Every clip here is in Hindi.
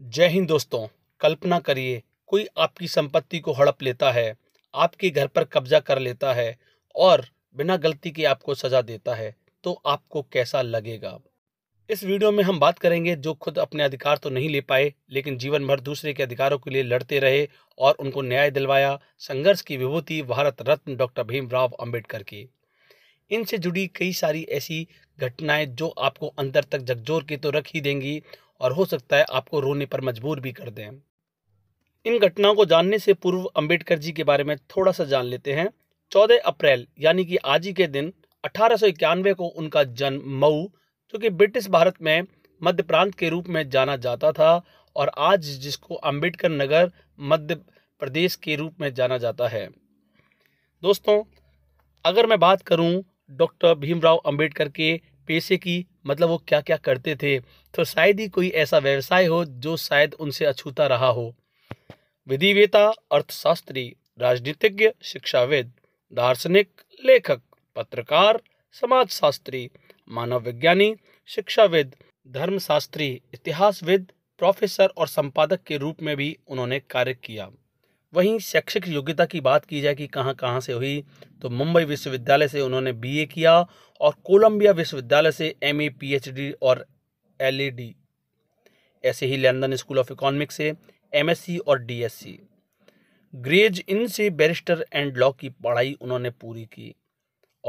जय हिंद दोस्तों कल्पना करिए कोई आपकी संपत्ति को हड़प लेता है आपके घर पर कब्जा कर लेता है और बिना गलती के आपको सज़ा देता है तो आपको कैसा लगेगा इस वीडियो में हम बात करेंगे जो खुद अपने अधिकार तो नहीं ले पाए लेकिन जीवन भर दूसरे के अधिकारों के लिए लड़ते रहे और उनको न्याय दिलवाया संघर्ष की विभूति भारत रत्न डॉक्टर भीमराव अंबेडकर की इनसे जुड़ी कई सारी ऐसी घटनाएं जो आपको अंदर तक झकझोर के तो रख ही देंगी और हो सकता है आपको रोने पर मजबूर भी कर दें इन घटनाओं को जानने से पूर्व अंबेडकर जी के बारे में थोड़ा सा जान लेते हैं 14 अप्रैल यानी कि आज ही के दिन अठारह को उनका जन्म मऊ जो कि ब्रिटिश भारत में मध्य प्रांत के रूप में जाना जाता था और आज जिसको अंबेडकर नगर मध्य प्रदेश के रूप में जाना जाता है दोस्तों अगर मैं बात करूं डॉक्टर भीमराव अंबेडकर के पेशे की मतलब वो क्या क्या करते थे तो शायद ही कोई ऐसा व्यवसाय हो जो शायद उनसे अछूता रहा हो विधिवेता अर्थशास्त्री राजनीतिज्ञ शिक्षाविद दार्शनिक लेखक पत्रकार समाजशास्त्री मानव विज्ञानी शिक्षाविद धर्मशास्त्री इतिहासविद प्रोफेसर और संपादक के रूप में भी उन्होंने कार्य किया वहीं शैक्षिक योग्यता की बात की जाए कि कहाँ कहाँ से हुई तो मुंबई विश्वविद्यालय से उन्होंने बीए किया और कोलंबिया विश्वविद्यालय से एमए पीएचडी और एलईडी ऐसे ही लंदन स्कूल ऑफ इकोनॉमिक्स से एमएससी और डीएससी ग्रेज इन से बैरिस्टर एंड लॉ की पढ़ाई उन्होंने पूरी की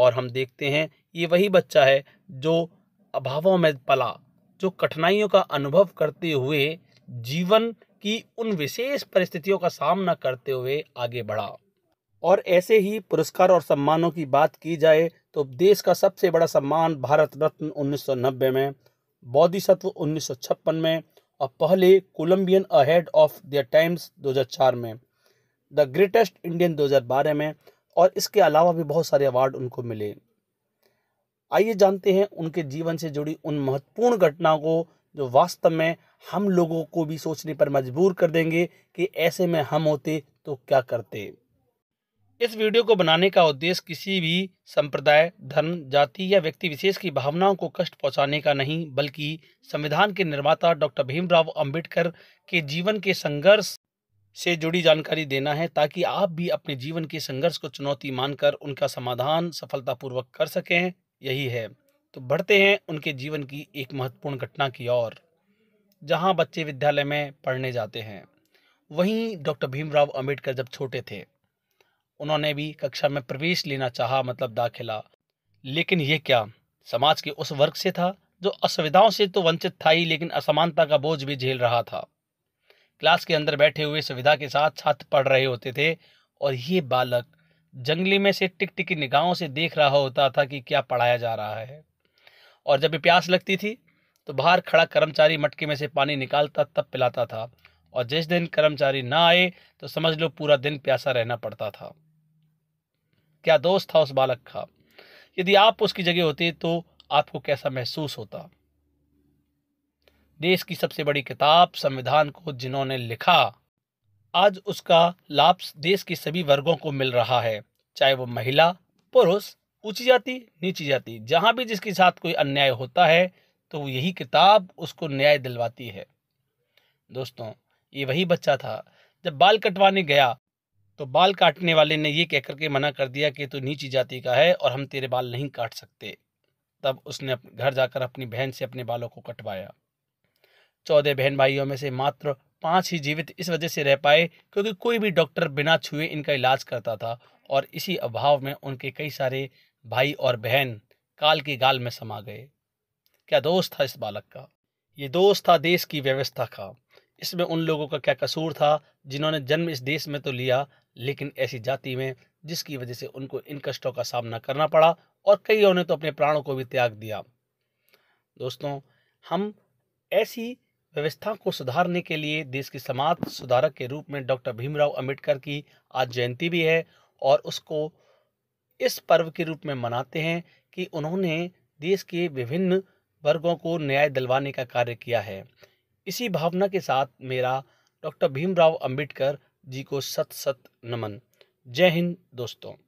और हम देखते हैं ये वही बच्चा है जो अभावों में पला जो कठिनाइयों का अनुभव करते हुए जीवन कि उन विशेष परिस्थितियों का सामना करते हुए आगे बढ़ा और ऐसे ही पुरस्कार और सम्मानों की बात की जाए तो देश का सबसे बड़ा सम्मान भारत रत्न 1990 में बौद्धिसत्व 1956 में और पहले Columbian ahead of the times 2004 में द ग्रेटेस्ट इंडियन 2012 में और इसके अलावा भी बहुत सारे अवार्ड उनको मिले आइए जानते हैं उनके जीवन से जुड़ी उन महत्वपूर्ण घटनाओं को जो वास्तव में हम लोगों को भी सोचने पर मजबूर कर देंगे कि ऐसे में हम होते तो क्या करते इस वीडियो को बनाने का उद्देश्य किसी भी संप्रदाय धर्म जाति या व्यक्ति विशेष की भावनाओं को कष्ट पहुंचाने का नहीं बल्कि संविधान के निर्माता डॉक्टर भीमराव अंबेडकर के जीवन के संघर्ष से जुड़ी जानकारी देना है ताकि आप भी अपने जीवन के संघर्ष को चुनौती मानकर उनका समाधान सफलतापूर्वक कर सकें यही है तो बढ़ते हैं उनके जीवन की एक महत्वपूर्ण घटना की ओर जहां बच्चे विद्यालय में पढ़ने जाते हैं वहीं डॉक्टर भीमराव अंबेडकर जब छोटे थे उन्होंने भी कक्षा में प्रवेश लेना चाहा मतलब दाखिला लेकिन ये क्या समाज के उस वर्ग से था जो असुविधाओं से तो वंचित था ही लेकिन असमानता का बोझ भी झेल रहा था क्लास के अंदर बैठे हुए सुविधा के साथ छात्र पढ़ रहे होते थे और ये बालक जंगली में से टिक टिकी निगाहों से देख रहा होता था कि क्या पढ़ाया जा रहा है और जब भी प्यास लगती थी तो बाहर खड़ा कर्मचारी मटके में से पानी निकालता तब पिलाता था और जिस दिन कर्मचारी ना आए तो समझ लो पूरा दिन प्यासा रहना पड़ता था क्या दोस्त था उस बालक का यदि आप उसकी जगह होते तो आपको कैसा महसूस होता देश की सबसे बड़ी किताब संविधान को जिन्होंने लिखा आज उसका लाभ देश के सभी वर्गों को मिल रहा है चाहे वो महिला पुरुष ऊंची जाति नीची जाति जहां भी जिसके साथ कोई अन्याय होता है तो यही किताब उसको न्याय दिलवाती है दोस्तों ये वही बच्चा था जब बाल कटवाने गया तो बाल काटने वाले ने ये कहकर के मना कर दिया कि तू नीची जाति का है और हम तेरे बाल नहीं काट सकते तब उसने घर जाकर अपनी बहन से अपने बालों को कटवाया चौदह बहन भाइयों में से मात्र पांच ही जीवित इस वजह से रह पाए क्योंकि कोई भी डॉक्टर बिना छुए इनका इलाज करता था और इसी अभाव में उनके कई सारे भाई और बहन काल की गाल में समा गए क्या दोष था इस बालक का ये दोष था देश की व्यवस्था का इसमें उन लोगों का क्या कसूर था जिन्होंने जन्म इस देश में तो लिया लेकिन ऐसी जाति में जिसकी वजह से उनको इन कष्टों का सामना करना पड़ा और कईयों ने तो अपने प्राणों को भी त्याग दिया दोस्तों हम ऐसी व्यवस्था को सुधारने के लिए देश के समाज सुधारक के रूप में डॉक्टर भीमराव अम्बेडकर की आज जयंती भी है और उसको इस पर्व के रूप में मनाते हैं कि उन्होंने देश के विभिन्न वर्गों को न्याय दिलवाने का कार्य किया है इसी भावना के साथ मेरा डॉक्टर भीमराव अंबेडकर जी को सत सत नमन जय हिंद दोस्तों